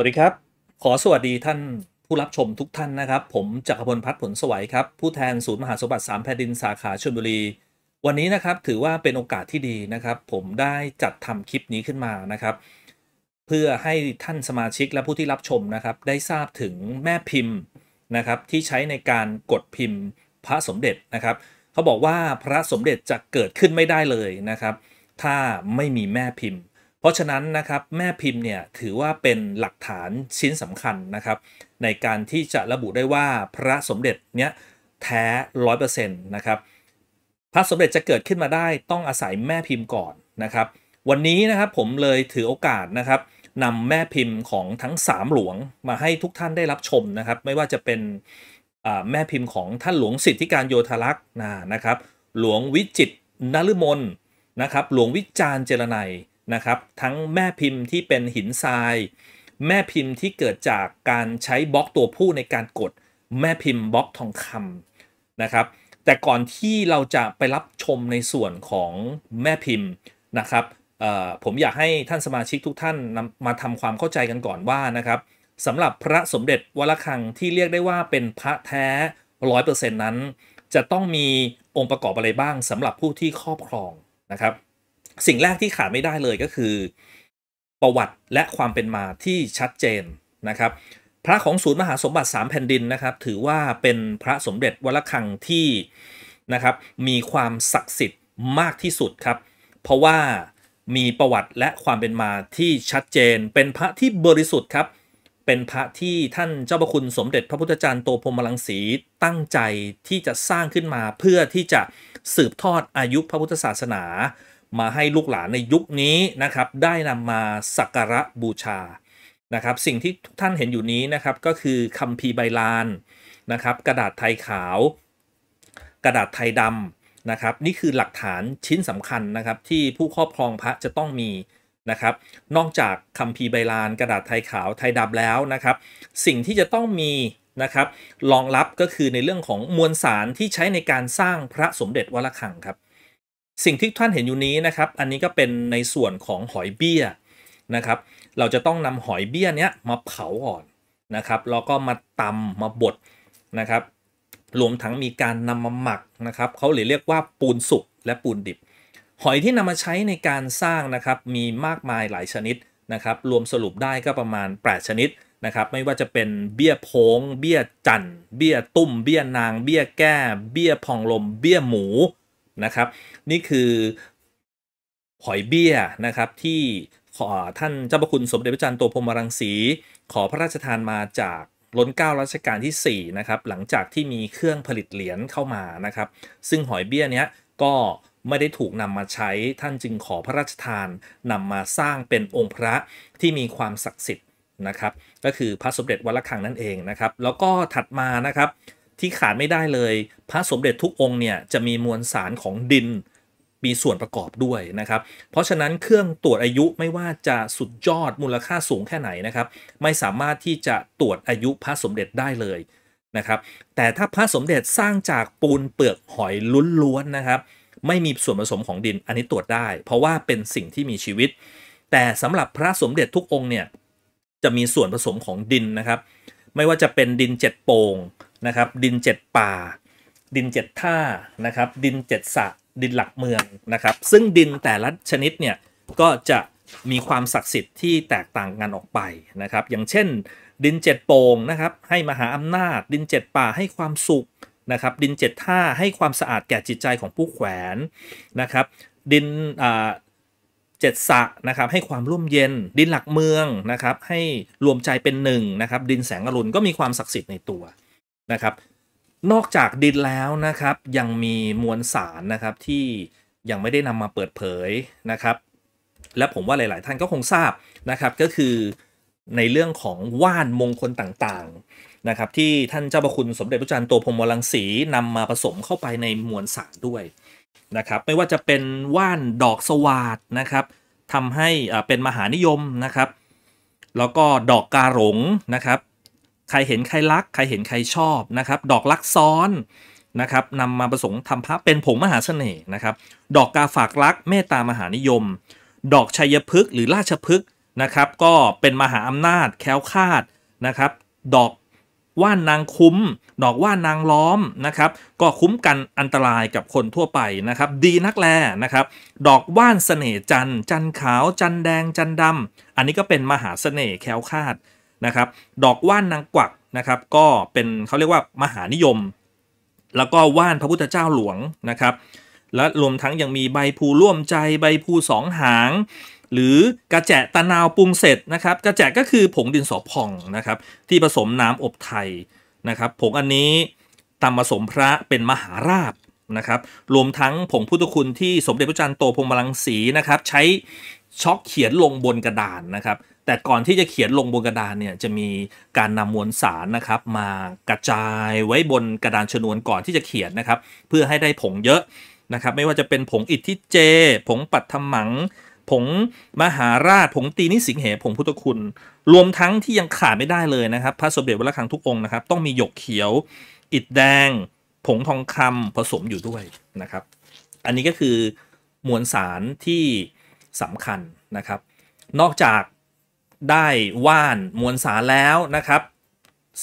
วัสดีครับ ขอสวัสดีท่านผู้รับชมทุกท่านนะครับ ผมจักรพลพัฒน์ผลสวัยครับ ผู้แทนศูนย์มหาสมบัติ3แผ่นดินสาขาชลบุรี วันนี้นะครับ ถือว่าเป็นโอกาสที่ดี นะครับ ผมได้จัดทำคลิปนี้ขึ้นมา นะครับ เพื่อให้ท่านสมาชิกและผู้ที่รับชมนะครับ ได้ทราบถึงแม่พิมพ์นะครับ ที่ใช้ในการกดพิมพ์พระสมเด็จนะครับเขาบอกว่าพระสมเด็จจะเกิดขึ้นไม่ได้เลยนะครับถ้าไม่มีแม่พิมพ์เพราะฉะนั้นนะครับแม่พิมพ์เนี่ยถือว่าเป็นหลักฐานชิ้นสำคัญนะครับในการที่จะระบุได้ว่าพระสมเด็จเนี้ยแท้ร้อยเปอร์เซ็นต์นะครับพระสมเด็จจะเกิดขึ้นมาได้ ต้องอาศัยแม่พิมพ์ก่อนนะครับวันนี้นะครับผมเลยถือโอกาสนะครับนำแม่พิมพ์ของทั้ง 3 หลวง มาให้ทุกท่านได้รับชมนะครับไม่ว่าจะเป็นแม่พิมพ์ของท่านหลวงสิทธิการโยธลักษ์นะครับหลวงวิจิตนฤมลนะครับหลวงวิจารเจรไนยนะครับทั้งแม่พิมพ์ที่เป็นหินทรายแม่พิมพ์ที่เกิดจากการใช้บล็อกตัวผู้ในการกดแม่พิมพ์บล็อกทองคำนะครับ แต่ก่อนที่เราจะไปรับชมในส่วนของแม่พิมพ์นะครับผมอยากให้ท่านสมาชิกทุกท่านนมาทำความเข้าใจกันก่อนว่านะครับสำหรับพระสมเด็จวรคังที่เรียกได้ว่าเป็นพระแท้ร้อยเปอร์เซ็นต์นั้นจะต้องมีองค์ประกอบอะไรบ้างสำหรับผู้ที่ครอบครองนะครับสิ่งแรกที่ขาดไม่ได้เลยก็คือ ประวัติและความเป็นมาที่ชัดเจนนะครับ พระของศูนย์มหาสมบัติ3แผ่นดินนะครับ ถือว่าเป็นพระสมเด็จวัลคังที่นะครับมีความศักดิ์สิทธิ์มากที่สุดครับเพราะว่ามีประวัติและความเป็นมาที่ชัดเจน เป็นพระที่บริสุทธิ์ครับเป็นพระที่ท่านเจ้าประคุณสมเด็จ พระพุทธจารย์โตพรมลังสีตั้งใจที่จะสร้างขึ้นมา เพื่อที่จะสืบทอดอายุพระพุทธศาสนามาให้ลูกหลานในยุคนี้นะครับได้นำมาสักการะบูชานะครับสิ่งที่ทุกท่านเห็นอยู่นี้นะครับก็คือคัมภีร์ใบลานนะครับกระดาษไทยขาว กระดาษไทยดำนะครับนี่คือหลักฐานชิ้นสำคัญนะครับที่ผู้ครอบครองพระจะต้องมีนะครับนอกจากคัมภีร์ใบลาน กระดาษไทยขาวไทยดำแล้วนะครับ สิ่งที่จะต้องมีนะครับรองรับก็คือในเรื่องของมวลสารที่ใช้ในการสร้างพระสมเด็จวรคังครับสิ่งที่ท่านเห็นอยู่นี้นะครับ อันนี้ก็เป็นในส่วนของหอยเบี้ยนะครับ เราจะต้องนำหอยเบี้ยเนี้ยมาเผาก่อนนะครับ แล้วก็มาตำมาบดนะครับ รวมทั้งมีการนำมาหมักนะครับเขาเรียกว่าปูนสุกและปูนดิบ หอยที่นำมาใช้ในการสร้างนะครับ มีมากมายหลายชนิดนะครับ รวมสรุปได้ก็ประมาณ 8 ชนิดนะครับ ไม่ว่าจะเป็นเบี้ยโพงเบี้ยจัน เบี้ยตุ้ม เบี้ยนาง เบี้ยแก้เบี้ยพองลม เบี้ยหมูนะครับนี่คือหอยเบี้ยนะครับที่ขอท่านเจ้าพระคุณสมเด็จพระจันทร์โตพรมรังสีขอพระราชทานมาจากล้นเก้ารัชกาลที่4นะครับหลังจากที่มีเครื่องผลิตเหรียญเข้ามานะครับ ซึ่งหอยเบี้ยเนี้ยก็ไม่ได้ถูกนำมาใช้ท่านจึงขอพระราชทานนำมาสร้างเป็นองค์พระที่มีความศักดิ์สิทธิ์นะครับ ก็คือพระสมเด็จวัลรังนั่นเองนะครับ แล้วก็ถัดมานะครับที่ขาดไม่ได้เลยพระสมเด็จทุกองค์เนี่ยจะมีมวลสารของดินมีส่วนประกอบด้วยนะครับ เพราะฉะนั้นเครื่องตรวจอายุไม่ว่าจะสุดยอดมูลค่าสูงแค่ไหนนะครับไม่สามารถที่จะตรวจอายุพระสมเด็จได้เลยนะครับแต่ถ้าพระสมเด็จสร้างจากปูนเปลือกหอยล้วนๆนะครับ ไม่มีส่วนผสมของดินอันนี้ตรวจได้ เพราะว่าเป็นสิ่งที่มีชีวิต แต่สำหรับพระสมเด็จทุกองค์เนี่ยจะมีส่วนผสมของดินนะครับ ไม่ว่าจะเป็นดินเจ็ดโป่งนะครับ ดินเจ็ดป่า ดินเจ็ดท่านะครับ ดินเจ็ดสะ ดินหลักเมืองนะครับซึ่งดินแต่ละชนิดเนี่ยก็จะมีความศักดิ์สิทธิ์ที่แตกต่างกันออกไปนะครับอย่างเช่นดินเจ็ดโป่งนะครับให้มหาอำนาจ ดินเจ็ดป่าให้ความสุขนะครับ ดินเจ็ดท่าให้ความสะอาดแก่จิตใจของผู้แขวนนะครับ ดินเจ็ดสะ นะครับ ให้ความร่วมเย็นดินหลักเมืองนะครับให้รวมใจเป็นหนึ่งนะครับดินแสงอรุณก็มีความศักดิ์สิทธิ์ในตัวนะครับ นอกจากดินแล้วนะครับยังมีมวลสารนะครับที่ยังไม่ได้นำมาเปิดเผยนะครับ และผมว่าหลายๆท่านก็คงทราบนะครับ ก็คือในเรื่องของว่านมงคลต่างๆนะครับ ที่ท่านเจ้าประคุณสมเด็จพระจันทร์โตพรมลังสีนำมาผสมเข้าไปในมวลสารด้วยนะครับ ไม่ว่าจะเป็นว่านดอกสวาดนะครับทำให้เป็นมหานิยมนะครับ แล้วก็ดอกกาหลงนะครับใครเห็นใครรักใครเห็นใครชอบนะครับดอกลักซ้อนนะครับนำมาผสมทำพระเป็นผงมหาเสน่ห์นะครับดอกกาฝากรักเมตตามหานิยม ดอกชัยพฤกษ์หรือราชพฤกษ์นะครับก็เป็นมหาอำนาจแค้วคาดนะครับ ดอกว่านนางคุ้ม ดอกว่านนางล้อมนะครับก็คุ้มกันอันตรายกับคนทั่วไปนะครับดีนักแลนะครับ ดอกว่านเสน่ห์จันจันขาว จันแดงจันดำอันนี้ก็เป็นมหาเสน่ห์แค้วคาดนะครับ ดอกว่านนางกวักนะครับ ก็เป็นเขาเรียกว่ามหานิยม แล้วก็ว่านพระพุทธเจ้าหลวงนะครับ และรวมทั้งยังมีใบภูร่วมใจ ใบภูสองหาง หรือกระแจะตะนาวปรุงเสร็จนะครับ กระแจะก็คือผงดินสอพองนะครับ ที่ผสมน้ำอบไทยนะครับ ผงอันนี้ตามผสมพระเป็นมหาราบนะครับ รวมทั้งผงพุทธคุณที่สมเด็จพระจันทร์โตพงมลังสีนะครับใช้ช็อกเขียนลงบนกระดานนะครับ แต่ก่อนที่จะเขียนลงบนกระดานเนี่ย จะมีการนำมวลสารนะครับ มากระจายไว้บนกระดานชนวนก่อนที่จะเขียนนะครับ เพื่อให้ได้ผงเยอะนะครับ ไม่ว่าจะเป็นผงอิทธิเจ ผงปัตถมัง ผงมหาราช ผงตีนิสิงเหผงพุทธคุณรวมทั้งที่ยังขาดไม่ได้เลยนะครับ พระสมเด็จวรคังทุกองค์นะครับ ต้องมีหยกเขียวอิดแดง ผงทองคำผสมอยู่ด้วยนะครับ อันนี้ก็คือมวลสารที่สำคัญนะครับ นอกจากได้ว่านมวลสารแล้วนะครับ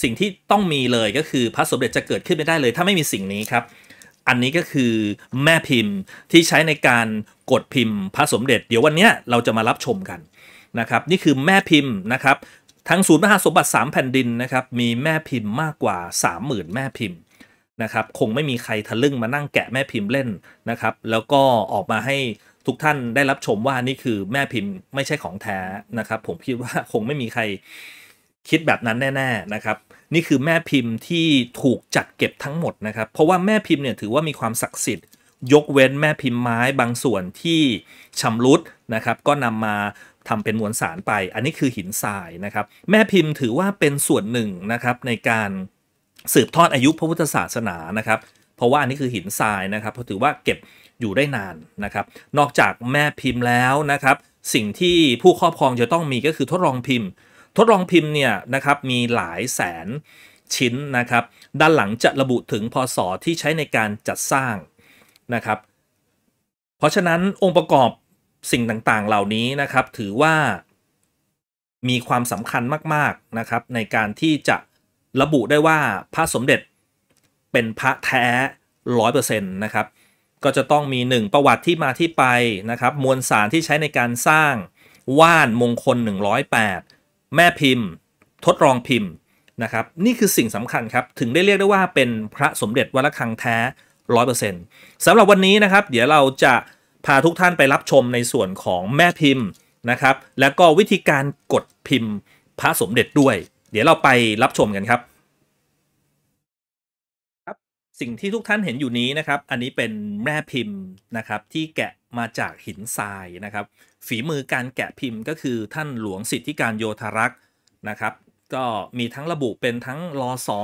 สิ่งที่ต้องมีเลยก็คือ พระสมเด็จจะเกิดขึ้นไม่ได้เลย ถ้าไม่มีสิ่งนี้ครับอันนี้ก็คือแม่พิมพ์ที่ใช้ในการกดพิมพ์พระสมเด็จ เดี๋ยววันนี้เราจะมารับชมกันนะครับนี่คือแม่พิมพ์นะครับทั้งศูนย์มหาสมบัติ 3 แผ่นดินนะครับมีแม่พิมพ์มากกว่า 30,000 แม่พิมพ์นะครับคงไม่มีใครทะลึ่งมานั่งแกะแม่พิมพ์เล่นนะครับแล้วก็ออกมาให้ทุกท่านได้รับชมว่านี่คือแม่พิมพ์ไม่ใช่ของแท้นะครับผมคิดว่าคงไม่มีใครคิดแบบนั้นแน่ๆนะครับนี่คือแม่พิมพ์ที่ถูกจัดเก็บทั้งหมดนะครับเพราะว่าแม่พิมพ์เนี่ยถือว่ามีความศักดิ์สิทธิ์ยกเว้นแม่พิมพ์ไม้บางส่วนที่ชำรุดนะครับก็นำมาทำเป็นมวลสารไป อันนี้คือหินทรายนะครับแม่พิมพ์ถือว่าเป็นส่วนหนึ่งนะครับในการสืบทอดอายุพระพุทธศาสนานะครับเพราะว่าอันนี้คือหินทรายนะครับเพราะถือว่าเก็บอยู่ได้นานนะครับ นอกจากแม่พิมพ์แล้วนะครับ สิ่งที่ผู้ครอบครองจะต้องมีก็คือทดลองพิมพ์ ทดลองพิมพ์เนี่ยนะครับมีหลายแสนชิ้นนะครับ ด้านหลังจะระบุถึงพศที่ใช้ในการจัดสร้างนะครับ เพราะฉะนั้นองค์ประกอบสิ่งต่าง ๆ เหล่านี้นะครับถือว่ามีความสำคัญมาก ๆ นะครับ ในการที่จะระบุได้ว่าพระสมเด็จเป็นพระแท้ร้อยเปอร์เซ็นต์นะครับก็จะต้องมี 1 ประวัติที่มาที่ไปนะครับ มวลสารที่ใช้ในการสร้างว่านมงคล 108 แม่พิมพ์ ทดลองพิมพ์นะครับ นี่คือสิ่งสำคัญครับ ถึงได้เรียกได้ว่าเป็นพระสมเด็จวัลคังแท้ 100%สำหรับวันนี้นะครับเดี๋ยวเราจะพาทุกท่านไปรับชมในส่วนของแม่พิมพ์นะครับ และก็วิธีการกดพิมพ์ พระสมเด็จด้วย เดี๋ยวเราไปรับชมกันครับสิ่งที่ทุกท่านเห็นอยู่นี้นะครับ อันนี้เป็นแม่พิมพ์นะครับที่แกะมาจากหินทรายนะครับฝีมือการแกะพิมพ์ ก็คือท่านหลวงสิทธิการโยธารักษ์นะครับ ก็มีทั้งระบุเป็นทั้งรอสอ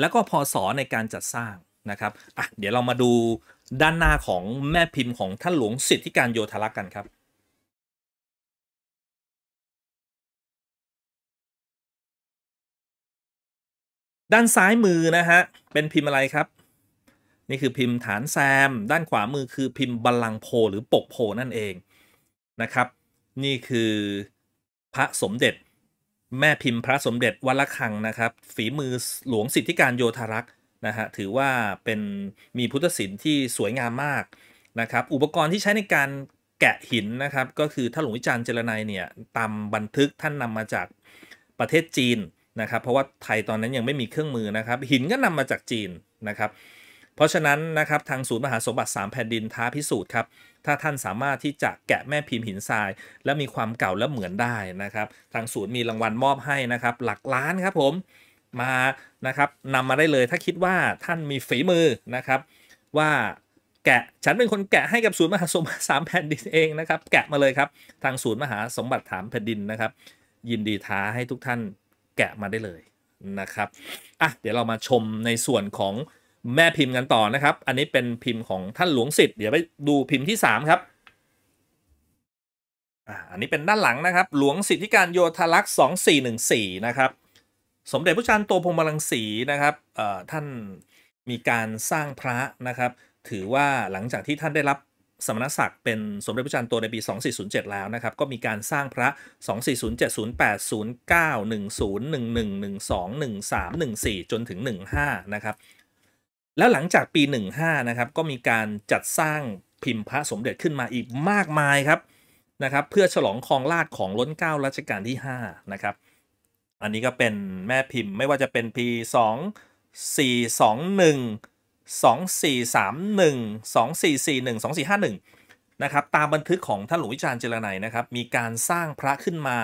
และก็พอสอในการจัดสร้างนะครับอ่ะเดี๋ยวเรามาดูด้านหน้าของแม่พิมพ์ของท่านหลวงสิทธิการโยธารักษ์กันครับด้านซ้ายมือนะฮะเป็นพิมพ์อะไรครับ นี่คือพิมพ์ฐานแซม ด้านขวามือคือพิมพ์บัลลังโพหรือปกโพนั่นเองนะครับนี่คือพระสมเด็จ แม่พิมพ์พระสมเด็จวัลคังนะครับฝีมือหลวงสิทธิการโยธารักษ์นะฮะถือว่าเป็นมีพุทธศิลป์ที่สวยงามมากนะครับอุปกรณ์ที่ใช้ในการแกะหินนะครับก็คือถ้าหลวงวิจารณ์เจรนายเนี่ยตามบันทึกท่านนำมาจากประเทศจีนนะครับเพราะว่าไทยตอนนั้นยังไม่มีเครื่องมือนะครับหินก็นำมาจากจีนนะครับเพราะฉะนั้นนะครับทางศูนย์มหาสมบัติ3แผ่นดินท้าพิสูจน์ครับถ้าท่านสามารถที่จะแกะแม่พิมพ์หินทรายและมีความเก่าและเหมือนได้นะครับทางศูนย์มีรางวัลมอบให้นะครับหลักล้านครับผมมานะครับนำมาได้เลยถ้าคิดว่าท่านมีฝีมือนะครับว่าแกะฉันเป็นคนแกะให้กับศูนย์มหาสมบัติสามแผ่นดินเองนะครับแกะมาเลยครับ ทางศูนย์มหาสมบัติสามแผ่นดินนะครับยินดีท้าให้ทุกท่านแกะมาได้เลยนะครับอ่ะเดี๋ยวเรามาชมในส่วนของแม่พิมพ์กันต่อนะครับอันนี้เป็นพิมพ์ของท่านหลวงสิทธิ์เดี๋ยวไปดูพิมพ์ที่3ครับอันนี้เป็นด้านหลังนะครับหลวงสิทธิการโยธาลักษ์สองสี่หนึ่่งสีนะครับสมเด็จพระจันทร์โตพงมาลังสีนะครับท่านมีการสร้างพระนะครับถือว่าหลังจากที่ท่านได้รับสมณศักดิ์เป็นสมเด็จพระจันทร์ตัว ในปี 2407 แล้วนะครับ ก็มีการสร้างพระ 2407 08 09 10 11 12 13 14 จนถึง 15 นะครับ แล้วหลังจากปี 15 นะครับ ก็มีการจัดสร้างพิมพ์พระสมเด็จขึ้นมาอีกมากมายครับ นะครับ เพื่อฉลองคองราชของล้นเก้ารัชกาลที่ 5 นะครับ อันนี้ก็เป็นแม่พิมพ์ไม่ว่าจะเป็นปี2 4 2 1 2431 2441 2451นะครับตามบันทึกของท่าน หลวงวิจารณ์เจรไนนะครับ มีการสร้างพระขึ้นมา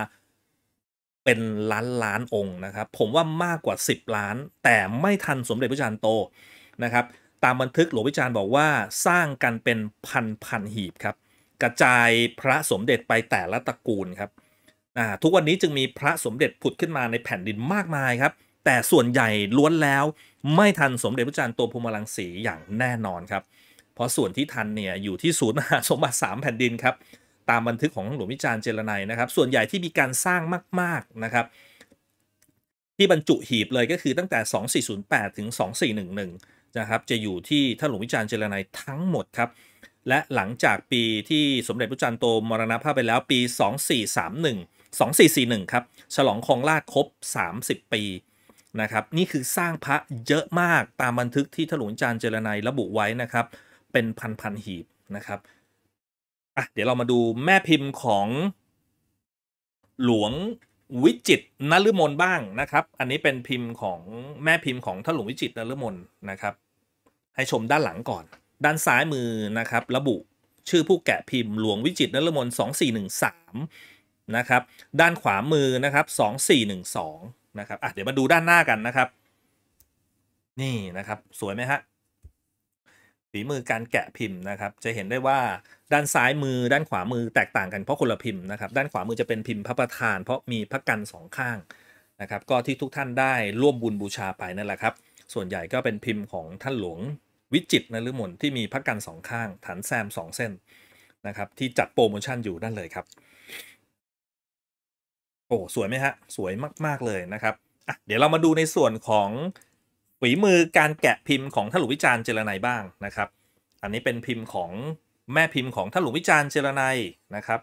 เป็นล้านล้านองค์นะครับ ผมว่ามากกว่า 10 ล้าน แต่ไม่ทันสมเด็จพระจารย์โตนะครับตามบันทึกหลวงวิจารณ์บอกว่าสร้างกันเป็นพันพันหีบครับกระจายพระสมเด็จไปแต่ละตระกูลครับทุกวันนี้จึงมีพระสมเด็จผุดขึ้นมาในแผ่นดินมากมายครับแต่ส่วนใหญ่ล้วนแล้วไม่ทันสมเด็จพระจันทร์ตัวภูมิลังสีอย่างแน่นอนครับ เพราะส่วนที่ทันเนี่ยอยู่ที่ศูนย์มหาสมบัติ3แผ่นดินครับ ตามบันทึกของหลวงวิจารณ์เจรไนนะครับส่วนใหญ่ที่มีการสร้างมาก ๆ นะครับ ที่บรรจุหีบเลยก็คือตั้งแต่ 2408 ถึง 2411นะครับจะอยู่ที่ท่านหลวงวิจารณ์เจรไนทั้งหมดครับ และหลังจากปีที่สมเด็จพระจันทร์โตมรณภาพไปแล้วปี 2431 2441ครับฉลองคองราชครบ30 ปีนะครับนี่คือสร้างพระเยอะมากตามบันทึกที่ถลุงจานเจรไนระบุไว้นะครับเป็นพันพันหีบนะครับอ่ะเดี๋ยวเรามาดูแม่พิมพ์ของหลวงวิจิตนลุมนบ้างนะครับอันนี้เป็นพิมพ์ของแม่พิมพ์ของถลุงวิจิตนลุมนนะครับให้ชมด้านหลังก่อน ด้านซ้ายมือนะครับระบุชื่อผู้แกะพิมพ์ หลวงวิจิตนลุมง2413นะครับด้านขวามือนะครับ2412นะครับอ่ะเดี๋ยวมาดูด้านหน้ากันนะครับ นี่นะครับสวยไหมฮะฝีมือการแกะพิมพ์นะครับจะเห็นได้ว่าด้านซ้ายมือด้านขวามือแตกต่างกันเพราะคนละพิมพ์นะครับด้านขวามือจะเป็นพิมพ์พระประธาน เพราะมีพระกันสองข้างนะครับก็ที่ทุกท่านได้ร่วมบุญบูชาไปนั่นแหละครับ ส่วนใหญ่ก็เป็นพิมพ์ของท่านหลวงวิจิตรนฤมลที่มีพระกันสองข้างฐานแซมสองเส้นนะครับที่จัดโปรโมชั่นอยู่นั่นเลยครับโอ้สวยไหมฮะสวยมากๆเลยนะครับอ่ะเดี๋ยวเรามาดูในส่วนของฝีมือการแกะพิมพ์ของท่านหลวงวิจารณ์เจรนายบ้างนะครับ อันนี้เป็นพิมพ์ของแม่พิมพ์ของท่านหลวงวิจารณ์เจรนายนะครับ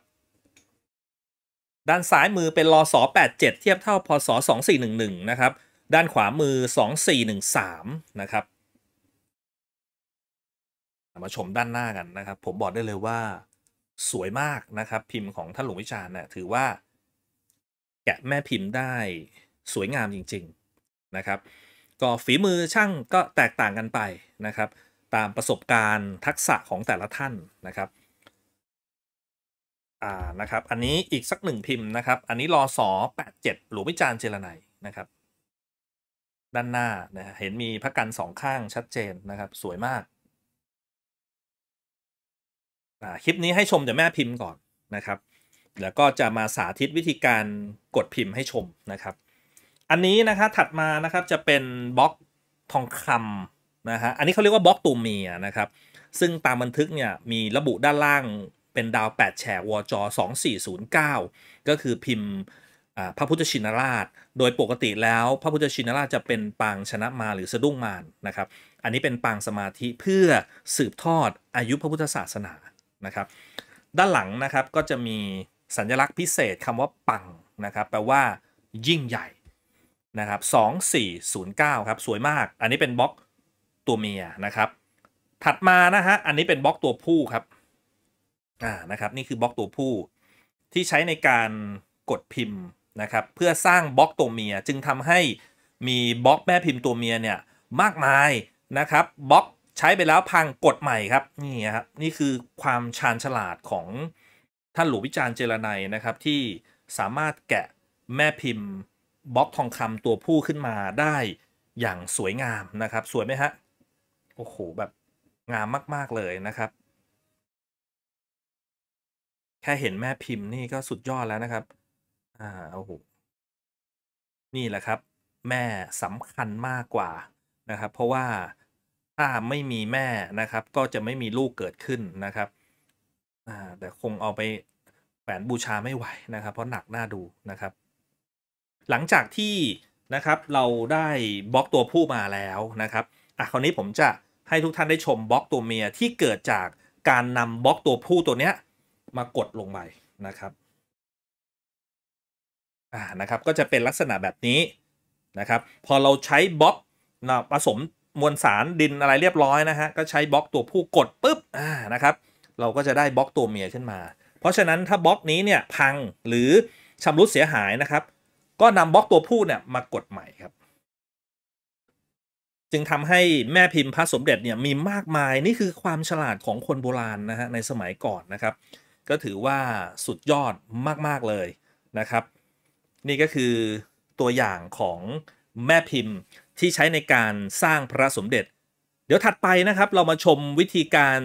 ด้านซ้ายมือเป็นรอสอ87เทียบเท่าพศ2411นะครับด้านขวามือ2413นะครับมาชมด้านหน้ากันนะครับผมบอกได้เลยว่าสวยมากนะครับ พิมพ์ของท่านหลวงวิจารเนี่ยถือว่าแกะแม่พิมพ์ได้สวยงามจริง ๆนะครับก็ฝีมือช่างก็แตกต่างกันไปนะครับ ตามประสบการณ์ทักษะของแต่ละท่านนะครับอ่านะครับอันนี้อีกสักหนึ่งพิมพ์นะครับ อันนี้รอสอแปดเจ็ดหลวงพิจารณ์เจรไนนะครับ ด้านหน้านะเห็นมีพระกันสองข้างชัดเจนนะครับ สวยมากอ่าคลิปนี้ให้ชมแต่แม่พิมพ์ก่อนนะครับแล้วก็จะมาสาธิตวิธีการกดพิมพ์ให้ชมนะครับ อันนี้นะครับถัดมานะครับจะเป็นบล็อกทองคำนะฮะ อันนี้เขาเรียกว่าบล็อกตูเมียนะครับ ซึ่งตามบันทึกเนี่ยมีระบุด้านล่างเป็นดาว 8แฉกวจอ2409ก็คือพิมพ์พระพุทธชินราช โดยปกติแล้ว พระพุทธชินราชจะเป็นปางชนะมาหรือสะดุ้งมารนะครับ อันนี้เป็นปางสมาธิเพื่อสืบทอดอายุพระพุทธศาสนานะครับ ด้านหลังนะครับก็จะมีสัญลักษณ์พิเศษคำว่าปังนะครับแปลว่า ยิ่งใหญ่นะครับ2409ครับสวยมากอันนี้เป็นบล็อกตัวเมียนะครับถัดมานะฮะอันนี้เป็นบล็อกตัวผู้ครับอ่านะครับนี่คือบล็อกตัวผู้ ที่ใช้ในการกดพิมพ์นะครับเพื่อสร้างบล็อกตัวเมียจึงทำให้มีบล็อกแม่พิมพ์ตัวเมียเนี่ยมากมายนะครับบล็อกใช้ไปแล้วพังกดใหม่ครับ นี่ครับนี่คือความชาญฉลาดของท่านหลวงวิจารณ์เจรไนนะครับที่สามารถแกะแม่พิมพ์บล็อกทองคำตัวผู้ขึ้นมาได้อย่างสวยงามนะครับ สวยไหมฮะโอ้โหแบบงามมาก ๆ เลยนะครับ แค่เห็นแม่พิมพ์นี่ก็สุดยอดแล้วนะครับอ่าโอ้โหนี่แหละครับ แม่สำคัญมากกว่านะครับ เพราะว่าถ้าไม่มีแม่นะครับ ก็จะไม่มีลูกเกิดขึ้นนะครับอ่าแต่คงเอาไปแขวนบูชาไม่ไหวนะครับ เพราะหนักหน้าดูนะครับ หลังจากที่นะครับเราได้บล็อกตัวผู้มาแล้วนะครับอ่ะคราวนี้ผมจะให้ทุกท่านได้ชมบล็อกตัวเมียที่เกิดจากการนำบล็อกตัวผู้ตัวเนี้ยมากดลงไปนะครับอ่านะครับ ก็จะเป็นลักษณะแบบนี้นะครับ พอเราใช้บล็อกนผสมมวลสารดินอะไรเรียบร้อยนะฮะก็ใช้บล็อกตัวผู้กดปุ๊บอ่านะครับเราก็จะได้บล็อกตัวเมียขึ้นมา เพราะฉะนั้นถ้าบล็อกนี้เนี่ยพังหรือชำรุดเสียหายนะครับ ก็นำบล็อกตัวผู้เนี่ยมากดใหม่ครับ จึงทำให้แม่พิมพ์พระสมเด็จเนี่ยมีมากมาย นี่คือความฉลาดของคนโบราณนะฮะในสมัยก่อนนะครับ ก็ถือว่าสุดยอดมาก ๆ เลยนะครับ นี่ก็คือตัวอย่างของแม่พิมพ์ที่ใช้ในการสร้างพระสมเด็จ เดี๋ยวถัดไปนะครับ เรามาชมวิธีการ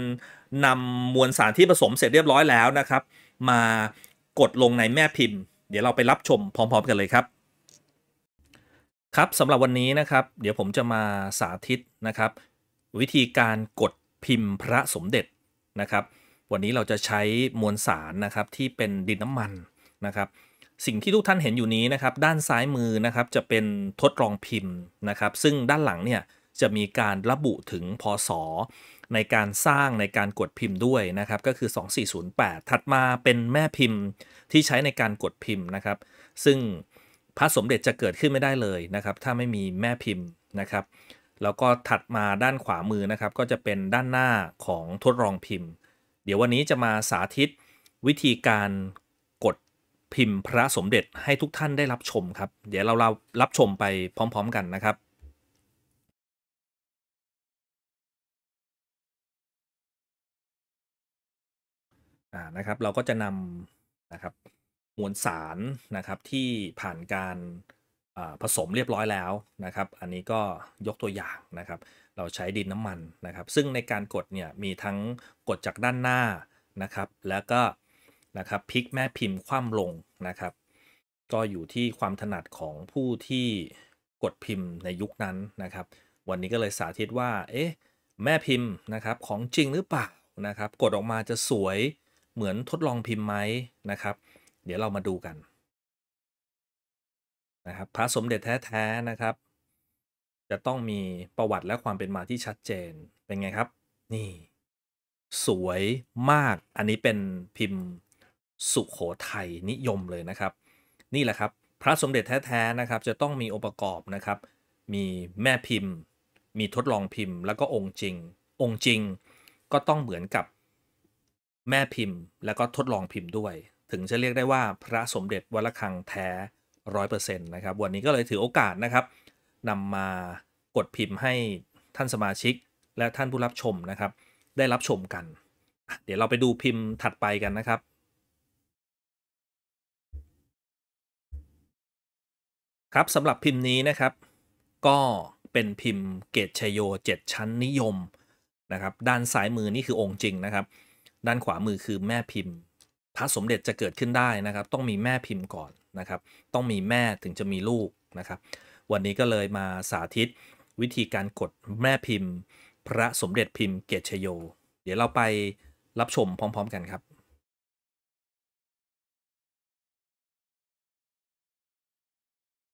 นำมวลสารที่ผสมเสร็จเรียบร้อยแล้วนะครับ มากดลงในแม่พิมพ์ เดี๋ยวเราไปรับชมพร้อมๆกันเลยครับ ครับสำหรับวันนี้นะครับ เดี๋ยวผมจะมาสาธิตนะครับ วิธีการกดพิมพ์พระสมเด็จนะครับ วันนี้เราจะใช้มวลสารนะครับที่เป็นดินน้ำมันนะครับ สิ่งที่ทุกท่านเห็นอยู่นี้นะครับ ด้านซ้ายมือนะครับจะเป็นทดลองพิมพ์นะครับ ซึ่งด้านหลังเนี่ยจะมีการระบุถึงพศในการสร้างในการกดพิมพ์ด้วยนะครับก็คือ2408ถัดมาเป็นแม่พิมพ์ที่ใช้ในการกดพิมพ์นะครับซึ่งพระสมเด็จจะเกิดขึ้นไม่ได้เลยนะครับถ้าไม่มีแม่พิมพ์นะครับแล้วก็ถัดมาด้านขวามือนะครับ ก็จะเป็นด้านหน้าของทดลองพิมพ์ เดี๋ยววันนี้จะมาสาธิตวิธีการกดพิมพ์พระสมเด็จให้ทุกท่านได้รับชมครับ เดี๋ยวเรารับชมไปพร้อม ๆ กันนะครับอ่า นะครับ เราก็จะนำนะครับ มวลสาร นะครับ ที่ผ่านการผสมเรียบร้อยแล้ว นะครับ อันนี้ก็ยกตัวอย่าง นะครับ เราใช้ดินน้ำมัน นะครับ ซึ่งในการกด เนี่ย มีทั้งกดจากด้านหน้า นะครับ แล้วก็ นะครับพลิกแม่พิมพ์คว่ำลง นะครับ ก็อยู่ที่ความถนัดของผู้ที่กดพิมพ์ในยุคนั้น นะครับ วันนี้ก็เลยสาธิตว่า เอ๊ะ แม่พิมพ์ นะครับ ของจริงหรือเปล่า นะครับ กดออกมาจะสวยเหมือนทดลองพิมพ์ไหมนะครับ เดี๋ยวเรามาดูกันนะครับพระสมเด็จแท้ๆนะครับ จะต้องมีประวัติและความเป็นมาที่ชัดเจนเป็นไงครับ นี่สวยมากอันนี้เป็นพิมพ์สุขโขทัยนิยมเลยนะครับ นี่แหละครับพระสมเด็จแท้ๆนะครับ จะต้องมีองค์ประกอบนะครับ มีแม่พิมพ์ มีทดลองพิมพ์ แล้วก็องค์จริง องค์จริงก็ต้องเหมือนกับแม่พิมพ์แล้วก็ทดลองพิมพ์ด้วย ถึงจะเรียกได้ว่าพระสมเด็จวัลคัง แท้ร้อยเปอร์เซ็นต์นะครับ วันนี้ก็เลยถือโอกาสนะครับนำมากดพิมพ์ให้ท่านสมาชิก และท่านผู้รับชมนะครับ ได้รับชมกัน เดี๋ยวเราไปดูพิมพ์ถัดไปกันนะครับ ครับสำหรับพิมพ์นี้นะครับ ก็เป็นพิมพ์เกตชโย7ชั้นนิยมนะครับ ด้านซ้ายมือนี่คือองค์จริงนะครับด้านขวามือคือแม่พิมพ์ พระสมเด็จจะเกิดขึ้นได้นะครับ ต้องมีแม่พิมพ์ก่อนนะครับ ต้องมีแม่ถึงจะมีลูกนะครับ วันนี้ก็เลยมาสาธิตวิธีการกดแม่พิมพ์ พระสมเด็จพิมพ์เกตชโย เดี๋ยวเราไปรับชมพร้อม ๆกันครับ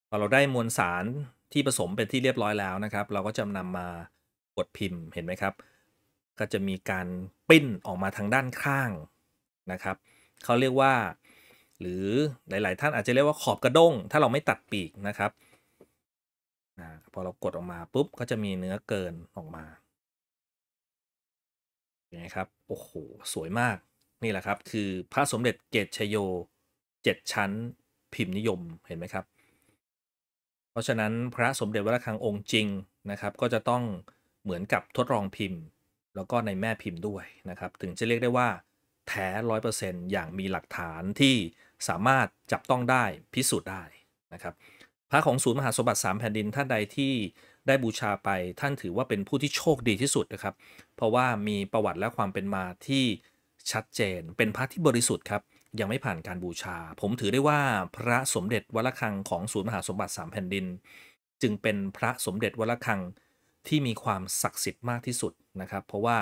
พอเราได้มวลสารที่ผสมเป็นที่เรียบร้อยแล้วนะครับ เราก็จะนำมากดพิมพ์เห็นไหมครับก็จะมีการปิ้นออกมาทางด้านข้างนะครับ เขาเรียกว่าหรือหลาย ๆ ท่านอาจจะเรียกว่าขอบกระด้งถ้าเราไม่ตัดปีกนะครับ พอเรากดออกมาปุ๊บ ก็จะมีเนื้อเกินออกมาเห็นไหมครับ โอ้โห สวยมากนี่แหละครับคือพระสมเด็จเกตชโยเจ็ดชั้นพิมพ์นิยมเห็นไหมครับ เพราะฉะนั้นพระสมเด็จวรคังองค์จริงนะครับก็จะต้องเหมือนกับทดลองพิมพ์แล้วก็ในแม่พิมพ์ด้วยนะครับ ถึงจะเรียกได้ว่าแท้ร้อยเปอร์เซ็นต์อย่างมีหลักฐานที่สามารถจับต้องได้พิสูจน์ได้นะครับพระของศูนย์มหาสมบัติ 3 แผ่นดิน ท่านใดที่ได้บูชาไปท่านถือว่าเป็นผู้ที่โชคดีที่สุดนะครับเพราะว่ามีประวัติและความเป็นมาที่ชัดเจนเป็นพระที่บริสุทธิ์ครับยังไม่ผ่านการบูชา ผมถือได้ว่าพระสมเด็จวัลคังของศูนย์มหาสมบัติ 3แผ่นดิน จึงเป็นพระสมเด็จวัลคังที่มีความศักดิ์สิทธิ์มากที่สุดนะครับ เพราะว่า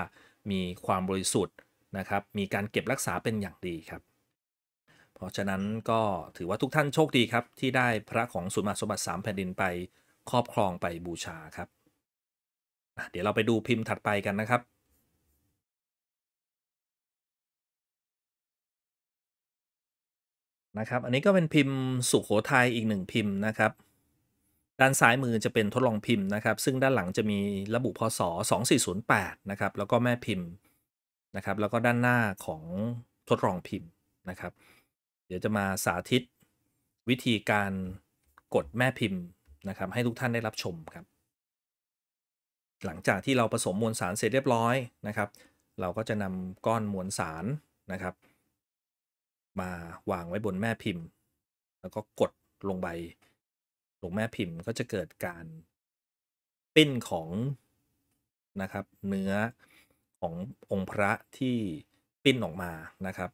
มีความบริสุทธิ์นะครับ มีการเก็บรักษาเป็นอย่างดีครับ เพราะฉะนั้นก็ถือว่าทุกท่านโชคดีครับ ที่ได้พระของสุนมาสมบัติ3แผ่นดินไปครอบครองไปบูชาครับ เดี๋ยวเราไปดูพิมพ์ถัดไปกันนะครับนะครับ อันนี้ก็เป็นพิมพ์สุขโขทัยอีกหนึ่งพิมพ์นะครับด้านซ้ายมือจะเป็นทดลองพิมพ์นะครับซึ่งด้านหลังจะมีระบุพศ2408นะครับแล้วก็แม่พิมพ์นะครับแล้วก็ด้านหน้าของทดลองพิมพ์นะครับ เดี๋ยวจะมาสาธิตวิธีการกดแม่พิมพ์นะครับ ให้ทุกท่านได้รับชมครับ หลังจากที่เราผสมมวลสารเสร็จเรียบร้อยนะครับ เราก็จะนำก้อนมวลสารนะครับ มาวางไว้บนแม่พิมพ์ แล้วก็กดลงไปหลวงแม่พิมพ์ ก็จะเกิดการปิ้นของนะครับเนื้อขององค์พระที่ปิ้นออกมานะครับ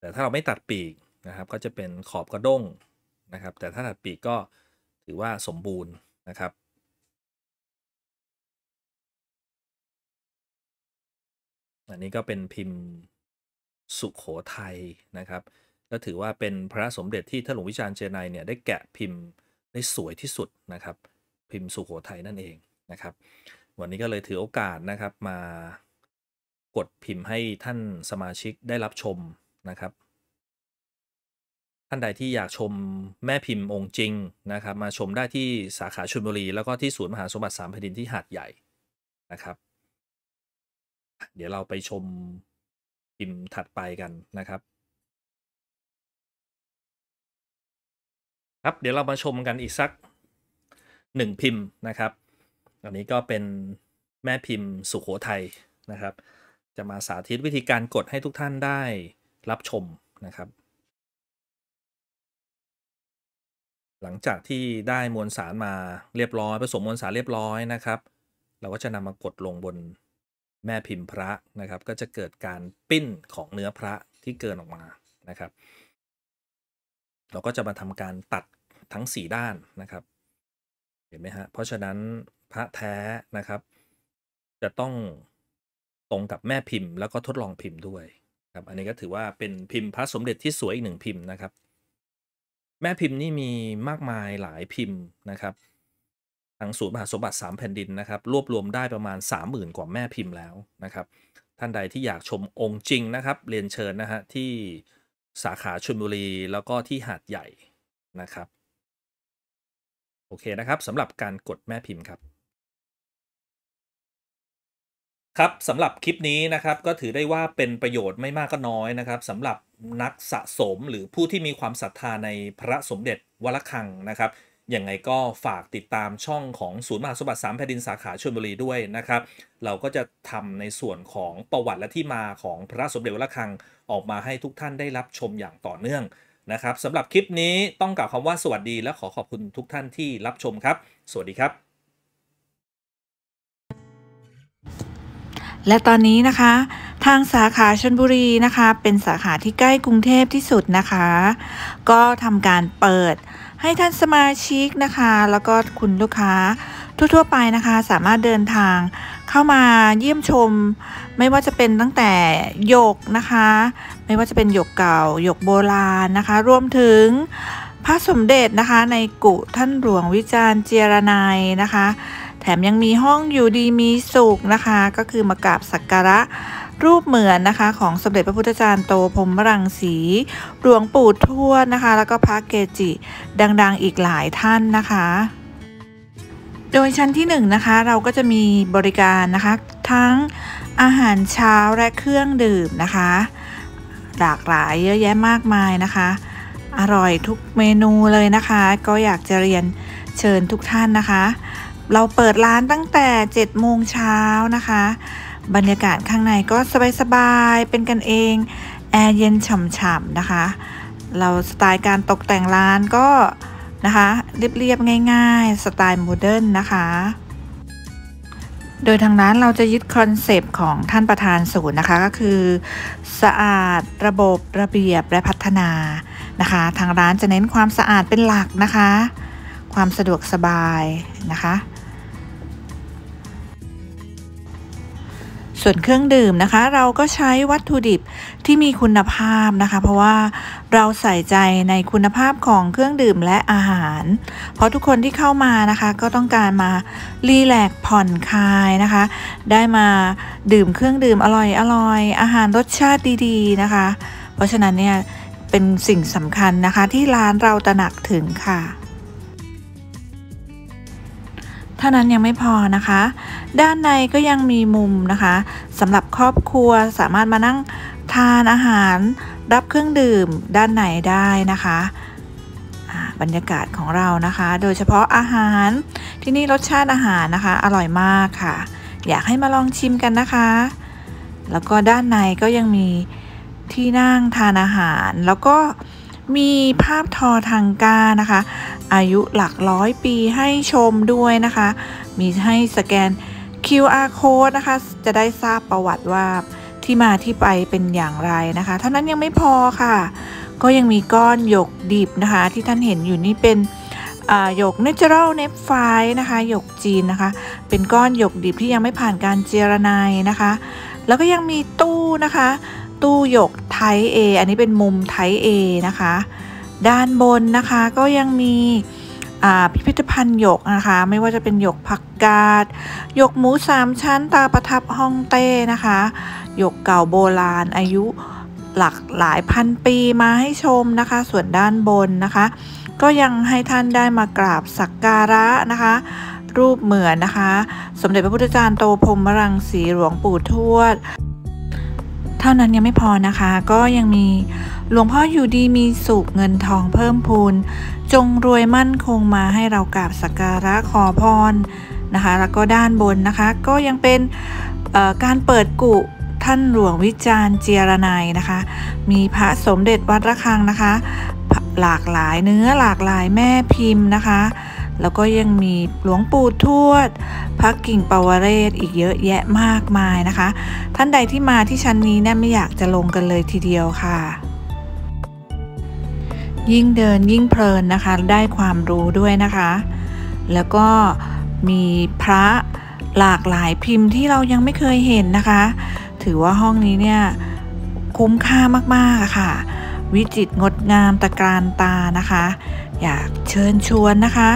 แต่ถ้าเราไม่ตัดปีกนะครับก็จะเป็นขอบกระด้งนะครับ แต่ถ้าตัดปีกก็ถือว่าสมบูรณ์นะครับ อันนี้ก็เป็นพิมพ์สุขโขทัยนะครับก็ถือว่าเป็นพระสมเด็จที่ท่านหลวงวิชาญเชนัยเนี่ยได้แกะพิมพ์ได้สวยที่สุดนะครับ พิมพ์สุโขทัยนั่นเองนะครับวันนี้ก็เลยถือโอกาสนะครับมากดพิมพ์ให้ท่านสมาชิกได้รับชมนะครับ ท่านใดที่อยากชมแม่พิมพ์องค์จริงนะครับ มาชมได้ที่สาขาชลบุรีแล้วก็ที่ศูนย์มหาสมบัติสามแผ่นดินที่หาดใหญ่นะครับ เดี๋ยวเราไปชมพิมพ์ถัดไปกันนะครับครับเดี๋ยวเรามาชมกันอีกสักหนึ่งพิมพ์นะครับอันนี้ก็เป็นแม่พิมพ์สุขโขทัยนะครับ จะมาสาธิตวิธีการกดให้ทุกท่านได้รับชมนะครับ หลังจากที่ได้มวลสารมาเรียบร้อย ผสมมวลสารเรียบร้อยนะครับ เราก็จะนำมากดลงบนแม่พิมพ์พระนะครับ ก็จะเกิดการปิ้นของเนื้อพระที่เกินออกมานะครับเราก็จะมาทำการตัดทั้ง 4 ด้านนะครับ เห็นไหมฮะ เพราะฉะนั้นพระแท้นะครับ จะต้องตรงกับแม่พิมพ์ แล้วก็ทดลองพิมพ์ด้วยครับ อันนี้ก็ถือว่าเป็นพิมพ์พระสมเด็จที่สวยอีกหนึ่งพิมพ์นะครับ แม่พิมพ์นี่มีมากมายหลายพิมพ์นะครับทางศูนย์มหาสมบัติ 3 แผ่นดินนะครับ รวบรวมได้ประมาณ30,000 กว่าแม่พิมพ์แล้วนะครับ ท่านใดที่อยากชมองค์จริงนะครับ เรียนเชิญนะฮะที่สาขาชลบุรีแล้วก็ที่หาดใหญ่นะครับโอเคนะครับสำหรับการกดแม่พิมพ์ครับครับสำหรับคลิปนี้นะครับก็ถือได้ว่าเป็นประโยชน์ไม่มากก็น้อยนะครับสำหรับนักสะสมหรือผู้ที่มีความศรัทธาในพระสมเด็จวรคังนะครับยังไงก็ฝากติดตามช่องของศูนย์มหาสมบัติสามแผ่นดินสาขาชลบุรีด้วยนะครับ เราก็จะทำในส่วนของประวัติและที่มาของพระสมเด็จวัดระฆังออกมาให้ทุกท่านได้รับชมอย่างต่อเนื่องนะครับสำหรับคลิปนี้ต้องกล่าวคำว่าสวัสดี และขอขอบคุณทุกท่านที่รับชมครับ สวัสดีครับ และตอนนี้นะคะ ทางสาขาชนบุรีนะคะเป็นสาขาที่ใกล้กรุงเทพที่สุดนะคะ ก็ทำการเปิดให้ท่านสมาชิกนะคะ แล้วก็คุณลูกค้าทั่วๆไปนะคะสามารถเดินทางเข้ามาเยี่ยมชม ไม่ว่าจะเป็นตั้งแต่หยกนะคะ ไม่ว่าจะเป็นหยกเก่าหยกโบราณนะคะรวมถึงพระสมเด็จนะคะ ในกุ ท่านหลวงวิจารณ์เจรนายนะคะ แถมยังมีห้องอยู่ดีมีสุขนะคะ ก็คือมากราบสักการะรูปเหมือนนะคะของสมเด็จพระพุทธจารย์โตพรมรังสีหลวงปู่ทวดนะคะ แล้วก็พระเกจิดังๆอีกหลายท่านนะคะ โดยชั้นที่1นนะคะเราก็จะมีบริการนะคะทั้งอาหารเช้าและเครื่องดื่มนะคะหลากหลายเยอะแยะมากมายนะคะ อร่อยทุกเมนูเลยนะคะ ก็อยากจะเรียนเชิญทุกท่านนะคะ เราเปิดร้านตั้งแต่7โมงเช้านะคะบรรยากาศข้างในก็สบายๆ เป็นกันเอง แอร์เย็นฉ่ำๆนะคะ เราสไตล์การตกแต่งร้านก็นะคะเรียบๆ ง่ายๆ สไตล์โมเดิร์นนะคะ โดยทางร้านเราจะยึดคอนเซปต์ของท่านประธานศูนย์นะคะก็คือ สะอาดระบบระเบียบและพัฒนา นะคะ ทางร้านจะเน้นความสะอาดเป็นหลักนะคะ ความสะดวกสบายนะคะส่วนเครื่องดื่มนะคะ เราก็ใช้วัตถุดิบที่มีคุณภาพนะคะ เพราะว่าเราใส่ใจในคุณภาพของเครื่องดื่มและอาหาร เพราะทุกคนที่เข้ามานะคะ ก็ต้องการมารีแลกผ่อนคลายนะคะ ได้มาดื่มเครื่องดื่มอร่อยอร่อยอาหารรสชาติดีๆ นะคะ เพราะฉะนั้นเนี่ยเป็นสิ่งสำคัญนะคะ ที่ร้านเราตระหนักถึงค่ะท่านั้นยังไม่พอนะคะ ด้านในก็ยังมีมุมนะคะสำหรับครอบครัวสามารถมานั่งทานอาหาร รับเครื่องดื่มด้านในได้นะคะบรรยากาศของเรานะคะ โดยเฉพาะอาหารที่นี่รสชาติอาหารนะคะ อร่อยมากค่ะ อยากให้มาลองชิมกันนะคะ แล้วก็ด้านในก็ยังมีที่นั่งทานอาหาร แล้วก็มีภาพทอทางกานะคะ อายุหลักร้อยปีให้ชมด้วยนะคะ มีให้สแกน QR code นะคะจะได้ทราบประวัติว่าที่มาที่ไปเป็นอย่างไรนะคะ เท่านั้นยังไม่พอค่ะ ก็ยังมีก้อนหยกดิบนะคะ ที่ท่านเห็นอยู่นี่เป็นหยกเนเจอรัลเนฟไฟนะคะหยกจีนนะคะ เป็นก้อนหยกดิบที่ยังไม่ผ่านการเจรไนนะคะ แล้วก็ยังมีตู้นะคะตู้หยกไทเออันนี้เป็นมุมไทเอนะคะ ด้านบนนะคะก็ยังมีพิพิธภัณฑ์หยกนะคะไม่ว่าจะเป็นหยกผักกาดหยกหมูสามชั้นตาประทับฮ่องเต้นะคะหยกเก่าโบราณ อายุหลักหลายพันปีมาให้ชมนะคะ ส่วนด้านบนนะคะ ก็ยังให้ท่านได้มากราบสักการะนะคะ รูปเหมือนนะคะ สมเด็จพระพุทธจารย์โตพรมรังสีหลวงปู่ทวดเท่านั้นยังไม่พอนะคะก็ยังมีหลวงพ่ออยู่ดีมีสุขเงินทองเพิ่มพูน จงรวยมั่นคงมาให้เรากราบสักการะขอพรนะคะ แล้วก็ด้านบนนะคะก็ยังเป็นการเปิดกุท่านหลวงวิจารณ์เจียรนายนะคะ มีพระสมเด็จวัดระฆังนะคะ หลากหลายเนื้อหลากหลายแม่พิมพ์นะคะแล้วก็ยังมีหลวงปู่ทวด พระกิ่งปาวเรศอีกเยอะแยะมากมายนะคะ ท่านใดที่มาที่ชั้นนี้เนี่ยไม่อยากจะลงกันเลยทีเดียวค่ะ ยิ่งเดินยิ่งเพลินนะคะ ได้ความรู้ด้วยนะคะ แล้วก็มีพระหลากหลายพิมพ์ที่เรายังไม่เคยเห็นนะคะ ถือว่าห้องนี้เนี่ยคุ้มค่ามาก ๆ ค่ะ วิจิตรงดงามตะการตา นะคะอยากเชิญชวนนะคะ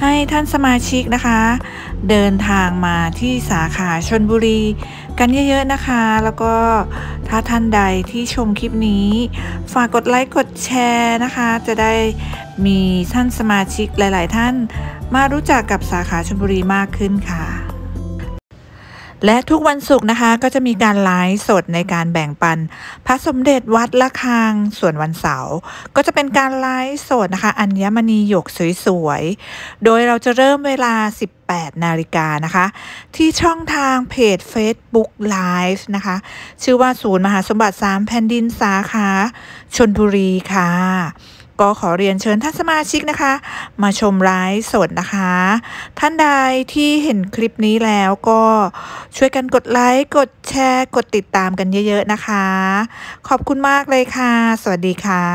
ให้ท่านสมาชิกนะคะ เดินทางมาที่สาขาชนบุรีกันเยอะๆนะคะ แล้วก็ถ้าท่านใดที่ชมคลิปนี้ ฝากกดไลค์ กดแชร์นะคะ จะได้มีท่านสมาชิกหลายๆท่านมารู้จักกับสาขาชนบุรีมากขึ้นค่ะและทุกวันศุกร์นะคะก็จะมีการไลฟ์สดในการแบ่งปัน พระสมเด็จวัดละคางส่วนวันเสาร์ก็จะเป็นการไลฟ์สดนะคะ อัญมณีหยกสวยๆ โดยเราจะเริ่มเวลา 18 นาฬิกานะคะ ที่ช่องทางเพจ Facebook Live นะคะ ชื่อว่าศูนย์ มหาสมบัติ 3แผ่นดินสาขาชนบุรีค่ะก็ขอเรียนเชิญท่านสมาชิกนะคะ มาชมไลฟ์สดนะคะ ท่านใดที่เห็นคลิปนี้แล้วก็ช่วยกันกดไลค์ กดแชร์ กดติดตามกันเยอะๆนะคะ ขอบคุณมากเลยค่ะ สวัสดีค่ะ